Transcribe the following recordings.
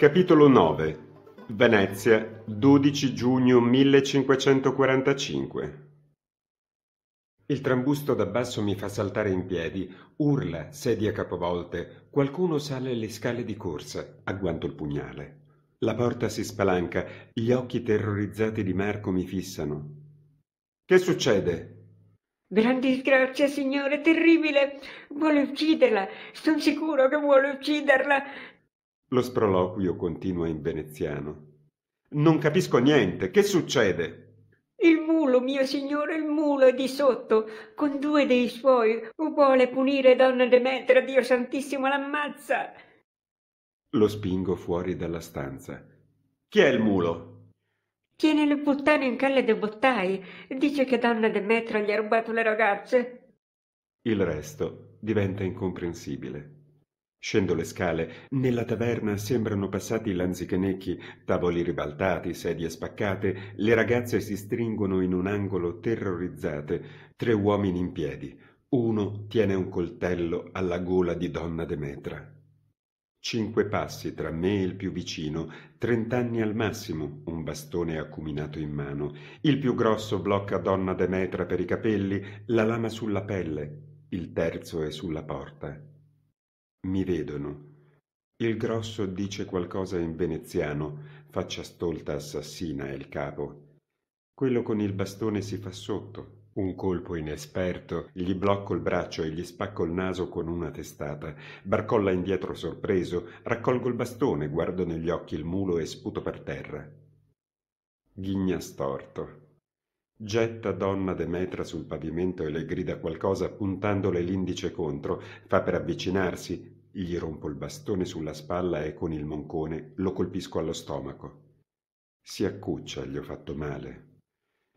Capitolo 9 Venezia, 12 giugno 1545 Il trambusto d'abbasso mi fa saltare in piedi, urla, sedia capovolte, qualcuno sale le scale di corsa, agguanto il pugnale. La porta si spalanca, gli occhi terrorizzati di Marco mi fissano. Che succede? Gran disgrazia, signore, terribile! Vuole ucciderla! Sono sicuro che vuole ucciderla! Lo sproloquio continua in veneziano. Non capisco niente. Che succede? Il mulo, mio signore, il mulo è di sotto, con due dei suoi. vuole punire donna Demetra, Dio Santissimo, l'ammazza. Lo spingo fuori dalla stanza. Chi è il mulo? Tiene le puttane in calle dei bottai. Dice che donna Demetra gli ha rubato le ragazze. Il resto diventa incomprensibile. Scendo le scale. Nella taverna sembrano passati lanzichenecchi, tavoli ribaltati, sedie spaccate, le ragazze si stringono in un angolo terrorizzate, tre uomini in piedi. Uno tiene un coltello alla gola di donna Demetra. Cinque passi tra me e il più vicino, trent'anni al massimo, un bastone acuminato in mano. Il più grosso blocca donna Demetra per i capelli, la lama sulla pelle. Il terzo è sulla porta. Mi vedono. Il grosso dice qualcosa in veneziano, faccia stolta assassina è il capo. Quello con il bastone si fa sotto, un colpo inesperto, gli blocco il braccio e gli spacco il naso con una testata. Barcolla indietro sorpreso, raccolgo il bastone, guardo negli occhi il mulo e sputo per terra. Ghigna storto. Getta donna Demetra sul pavimento e le grida qualcosa puntandole l'indice contro, fa per avvicinarsi, gli rompo il bastone sulla spalla e con il moncone lo colpisco allo stomaco. Si accuccia, gli ho fatto male.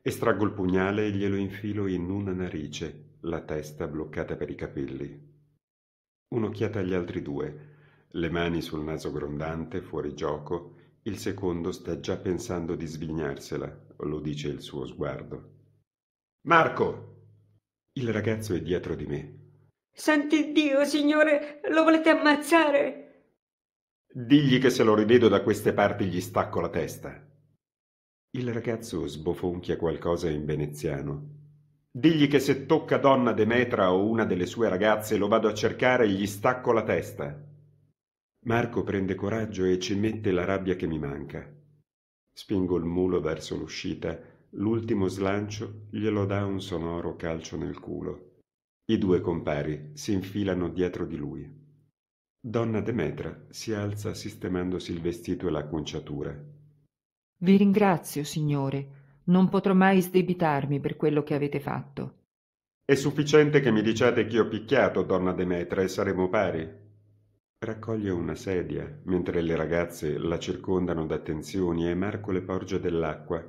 Estraggo il pugnale e glielo infilo in una narice, la testa bloccata per i capelli. Un'occhiata agli altri due, le mani sul naso grondante, fuori gioco, il secondo sta già pensando di svignarsela, lo dice il suo sguardo. Marco! Il ragazzo è dietro di me. Santi Dio, signore, lo volete ammazzare? Digli che se lo rivedo da queste parti gli stacco la testa. Il ragazzo sbofonchia qualcosa in veneziano. Digli che se tocca donna Demetra o una delle sue ragazze lo vado a cercare e gli stacco la testa. Marco prende coraggio e ci mette la rabbia che mi manca. Spingo il mulo verso l'uscita, l'ultimo slancio glielo dà un sonoro calcio nel culo. I due compari si infilano dietro di lui. Donna Demetra si alza sistemandosi il vestito e l'acconciatura. Vi ringrazio, signore. Non potrò mai sdebitarmi per quello che avete fatto. È sufficiente che mi diciate che ho picchiato, donna Demetra, e saremo pari. Raccoglie una sedia, mentre le ragazze la circondano d'attenzioni e Marco le porge dell'acqua.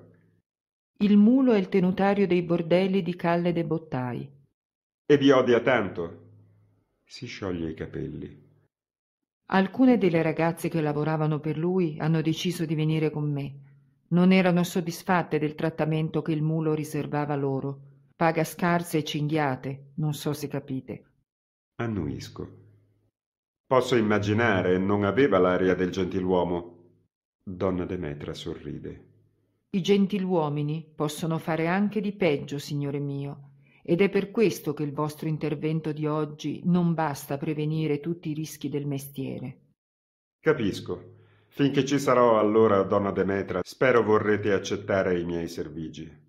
Il mulo è il tenutario dei bordelli di Calle de Bottai. E vi odia tanto. Si scioglie i capelli. Alcune delle ragazze che lavoravano per lui hanno deciso di venire con me. Non erano soddisfatte del trattamento che il mulo riservava loro. Paga scarse e cinghiate, non so se capite. Annuisco. Posso immaginare, non aveva l'aria del gentiluomo. Donna Demetra sorride. I gentiluomini possono fare anche di peggio, signore mio, ed è per questo che il vostro intervento di oggi non basta a prevenire tutti i rischi del mestiere. Capisco. Finché ci sarò allora, donna Demetra, spero vorrete accettare i miei servigi.